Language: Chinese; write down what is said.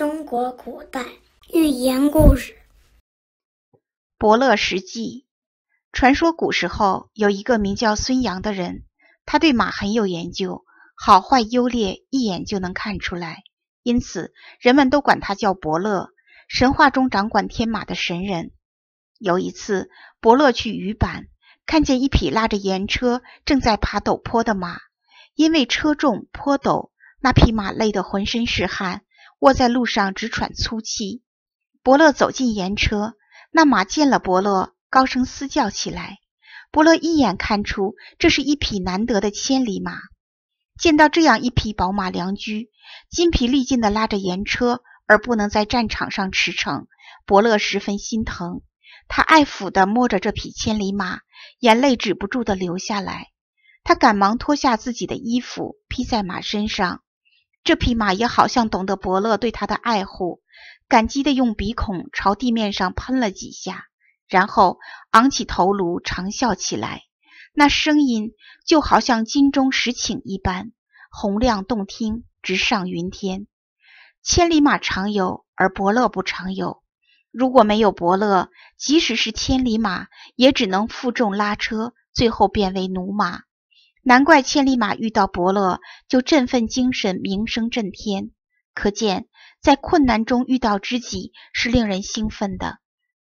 中国古代寓言故事《伯乐石记》。传说古时候有一个名叫孙阳的人，他对马很有研究，好坏优劣一眼就能看出来，因此人们都管他叫伯乐。神话中掌管天马的神人。有一次，伯乐去鱼坂，看见一匹拉着盐车正在爬陡坡的马，因为车重坡陡，那匹马累得浑身是汗。卧在路上，直喘粗气。伯乐走进盐车，那马见了伯乐，高声嘶叫起来。伯乐一眼看出，这是一匹难得的千里马。见到这样一匹宝马良驹，筋疲力尽地拉着盐车，而不能在战场上驰骋，伯乐十分心疼。他爱抚地摸着这匹千里马，眼泪止不住地流下来。他赶忙脱下自己的衣服，披在马身上。这匹马也好像懂得伯乐对它的爱护，感激地用鼻孔朝地面上喷了几下，然后昂起头颅长啸起来。那声音就好像金钟石磬一般，洪亮动听，直上云天。千里马常有，而伯乐不常有。如果没有伯乐，即使是千里马，也只能负重拉车，最后变为驽马。难怪千里马遇到伯乐就振奋精神，名声震天。可见，在困难中遇到知己是令人兴奋的。